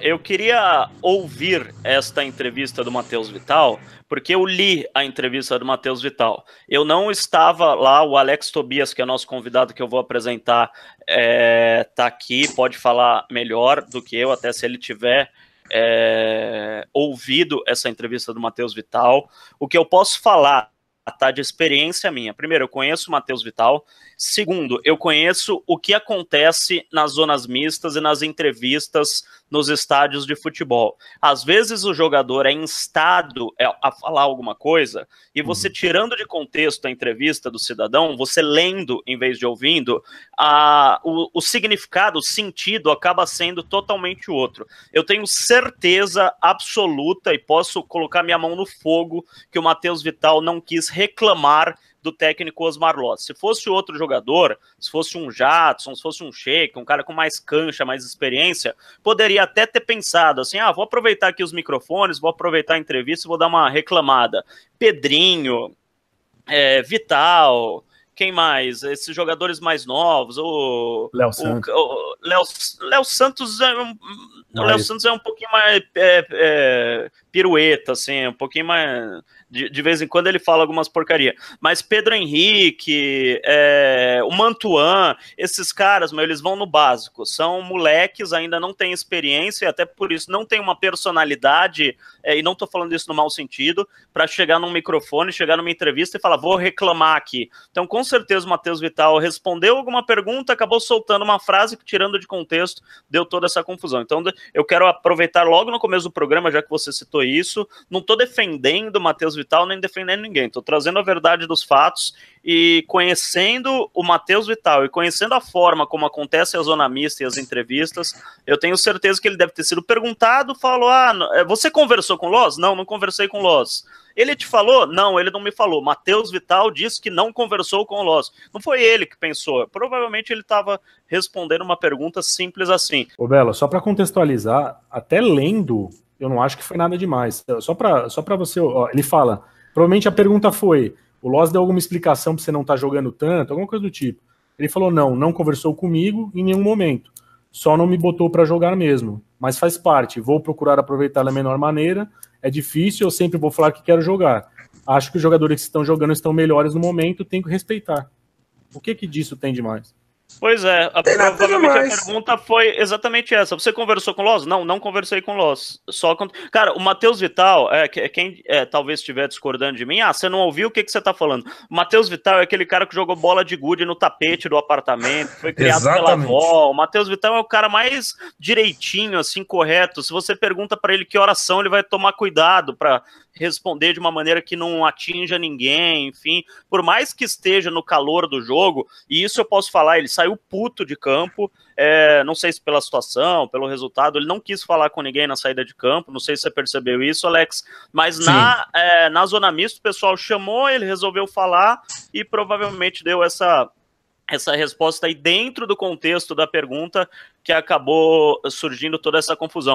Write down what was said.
eu queria ouvir esta entrevista do Matheus Vital, porque eu li a entrevista do Matheus Vital. Eu não estava lá, o Alex Tobias, que é nosso convidado que eu vou apresentar, está é, tá aqui, pode falar melhor do que eu, até se ele tiver é, ouvido essa entrevista do Matheus Vital. O que eu posso falar tá, de experiência minha. Primeiro, eu conheço o Matheus Vital. Segundo, eu conheço o que acontece nas zonas mistas e nas entrevistas nos estádios de futebol. Às vezes o jogador é instado é, a falar alguma coisa e você uhum. tirando de contexto a entrevista do cidadão, você lendo em vez de ouvindo, a, o, o significado, o sentido acaba sendo totalmente outro. Eu tenho certeza absoluta e posso colocar minha mão no fogo que o Matheus Vital não quis reclamar do técnico Osmar Loss. Se fosse outro jogador, se fosse um Jadson, se fosse um Sheik, um cara com mais cancha, mais experiência, poderia até ter pensado assim: ah, vou aproveitar aqui os microfones, vou aproveitar a entrevista e vou dar uma reclamada. Pedrinho, é, Vital, quem mais? Esses jogadores mais novos, o Léo Santos. O, Léo, Santos é um, Léo Santos é um pouquinho mais é, é, pirueta, assim, um pouquinho mais. De, de vez em quando ele fala algumas porcaria. Mas Pedro Henrique, é, o Mantuan, esses caras, meu, eles vão no básico. São moleques, ainda não têm experiência, e até por isso não tem uma personalidade, é, e não estou falando isso no mau sentido, para chegar num microfone, chegar numa entrevista e falar, vou reclamar aqui. Então, com certeza, o Matheus Vital respondeu alguma pergunta, acabou soltando uma frase que, tirando de contexto, deu toda essa confusão. Então, eu quero aproveitar logo no começo do programa, já que você citou foi isso. Não estou defendendo o Matheus Vital nem defendendo ninguém. Estou trazendo a verdade dos fatos e conhecendo o Matheus Vital e conhecendo a forma como acontece a zona mista e as entrevistas, eu tenho certeza que ele deve ter sido perguntado, falou: "Ah, eh, você conversou com o Loz? Não, não conversei com o Loz." Ele te falou? Não, ele não me falou. Matheus Vital disse que não conversou com o Não foi ele que pensou. Provavelmente ele estava respondendo uma pergunta simples assim. Ô Bela, só para contextualizar, até lendo eu não acho que foi nada demais. Só para só você. Ó, ele fala. Provavelmente a pergunta foi: o Loz deu alguma explicação para você não estar tá jogando tanto, alguma coisa do tipo. Ele falou: não, não conversou comigo em nenhum momento. Só não me botou para jogar mesmo. Mas faz parte. Vou procurar aproveitar da melhor maneira. É difícil, eu sempre vou falar que quero jogar. Acho que os jogadores que estão jogando estão melhores no momento, tenho que respeitar. O que que disso tem demais? mais? Pois é, a, provavelmente a pergunta foi exatamente essa. Você conversou com o Não, não conversei com o Só Cara, o Matheus Vital, é, é, quem é, talvez estiver discordando de mim, ah, você não ouviu o que, que você está falando. O Matheus Vital é aquele cara que jogou bola de gude no tapete do apartamento, foi criado pela avó. O Matheus Vital é o cara mais direitinho, assim, correto. Se você pergunta para ele que oração, ele vai tomar cuidado para responder de uma maneira que não atinja ninguém, enfim. Por mais que esteja no calor do jogo, e isso eu posso falar, ele saiu puto de campo, é, não sei se pela situação, pelo resultado, ele não quis falar com ninguém na saída de campo, não sei se você percebeu isso, Alex, mas na, é, na zona mista o pessoal chamou, ele resolveu falar e provavelmente deu essa essa resposta aí dentro do contexto da pergunta que acabou surgindo toda essa confusão.